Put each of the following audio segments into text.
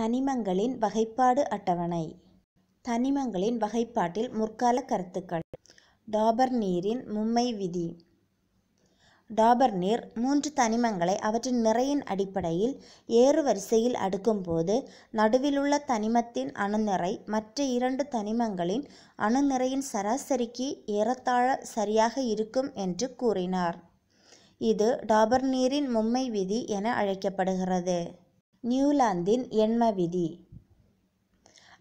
தனிமங்களின் வகைப்பாடு அட்டவணை தனிமங்களின் வகைப்பாட்டில் முற்கால கருத்துக்கள் டாபர் நீரின் மும்மை விதி டாபர் நீர் மூன்று தனிமங்களை அவற்றின் நிறையின் அடிப்படையில் ஏறு வரிசையில் அடுக்கும்போது நடுவிலுள்ள தனிமத்தின் அணுநிறை மற்ற இரண்டு தனிமங்களின் அணுநிறையின் சராசரிக்கு ஏறத்தாழ சரியாக இருக்கும் என்று கூறினார் இது டாபர் நீரின் மும்மை விதி என அழைக்கப்படுகிறது நியூலாந்தின் எண்ம விதி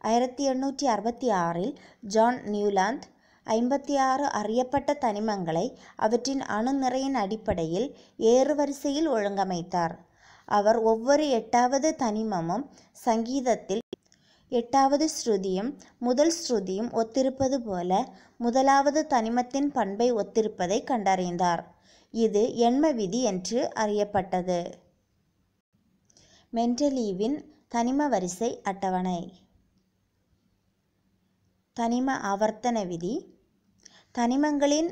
ஆயிரத்தி எண்ணூற்றி அறுபத்தி ஆறில் ஜான் நியூலாந்த் ஐம்பத்தி ஆறு அறியப்பட்ட தனிமங்களை அவற்றின் அணு நிறையின் அடிப்படையில் ஏறுவரிசையில் ஒழுங்கமைத்தார் அவர் ஒவ்வொரு எட்டாவது தனிமமும் சங்கீதத்தில் எட்டாவது ஸ்ருதியும் முதல் ஸ்ருதியும் ஒத்திருப்பது போல முதலாவது தனிமத்தின் பண்பை ஒத்திருப்பதை கண்டறிந்தார் இது எண்ம விதி என்று அறியப்பட்டது மென்டலீவின் தனிம வரிசை அட்டவணை தனிம ஆவர்த்தன விதி தனிமங்களின்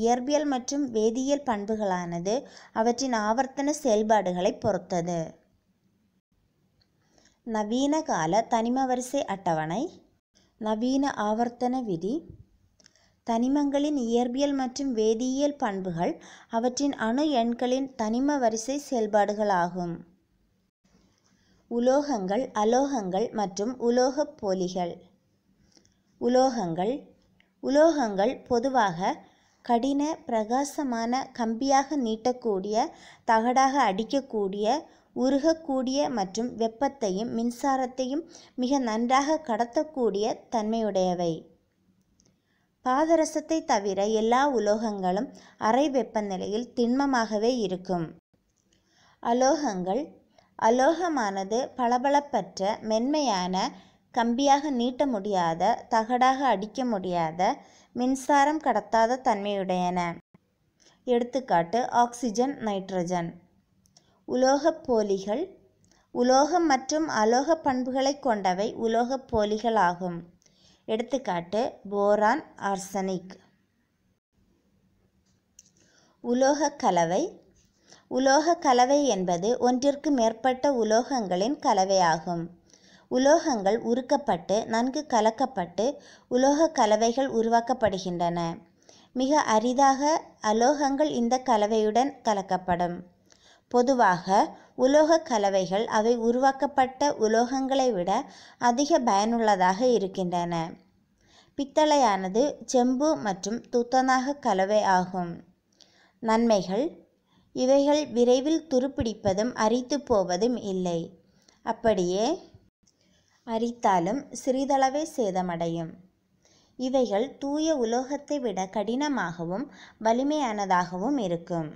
இயற்பியல் மற்றும் வேதியியல் பண்புகளானது அவற்றின் ஆவர்த்தன செயல்பாடுகளை பொறுத்தது நவீன கால தனிம வரிசை அட்டவணை நவீன ஆவர்த்தன விதி தனிமங்களின் இயற்பியல் மற்றும் வேதியியல் பண்புகள் அவற்றின் அணு எண்களின் தனிம வரிசை செயல்பாடுகளாகும் உலோகங்கள் அலோகங்கள் மற்றும் உலோகப் போலிகள் உலோகங்கள் உலோகங்கள் பொதுவாக கடின பிரகாசமான கம்பியாக நீட்டக்கூடிய தகடாக அடிக்கக்கூடிய உருகக்கூடிய மற்றும் வெப்பத்தையும் மின்சாரத்தையும் மிக நன்றாக கடத்தக்கூடிய தன்மையுடையவை பாதரசத்தை தவிர எல்லா உலோகங்களும் அறை வெப்பநிலையில் திண்மமாகவே இருக்கும் அலோகங்கள் அலோகமானது பளபளப்பற்ற மென்மையான கம்பியாக நீட்ட முடியாத தகடாக அடிக்க முடியாத மின்சாரம் கடத்தாத தன்மையுடையன எடுத்துக்காட்டு ஆக்சிஜன் நைட்ரஜன் உலோகப் போலிகள் உலோகம் மற்றும் அலோக பண்புகளை கொண்டவை உலோகப் போலிகள் ஆகும் எடுத்துக்காட்டு போரான் ஆர்சனிக் உலோகக் கலவை உலோக கலவை என்பது ஒன்றிற்கு மேற்பட்ட உலோகங்களின் கலவையாகும் உலோகங்கள் உருக்கப்பட்டு நன்கு கலக்கப்பட்டு உலோக கலவைகள் உருவாக்கப்படுகின்றன மிக அரிதாக அலோகங்கள் இந்த கலவையுடன் கலக்கப்படும் பொதுவாக உலோக கலவைகள் அவை உருவாக்கப்பட்ட உலோகங்களை விட அதிக பயனுள்ளதாக இருக்கின்றன பித்தளையானது செம்பு மற்றும் துத்தநாக கலவை ஆகும் நன்மைகள் இவைகள் விரைவில் துருப்பிடிப்பதும் அரித்து போவதும் இல்லை அப்படியே அரித்தாலும் சிறிதளவே சேதமடையும் இவைகள் தூய உலோகத்தை விட கடினமாகவும் வலிமையானதாகவும் இருக்கும்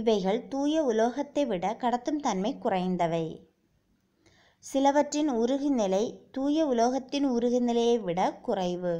இவைகள் தூய உலோகத்தை விட கடத்தும் தன்மை குறைந்தவை சிலவற்றின் உருகுநிலை தூய உலோகத்தின் உருகுநிலையை விட குறைவு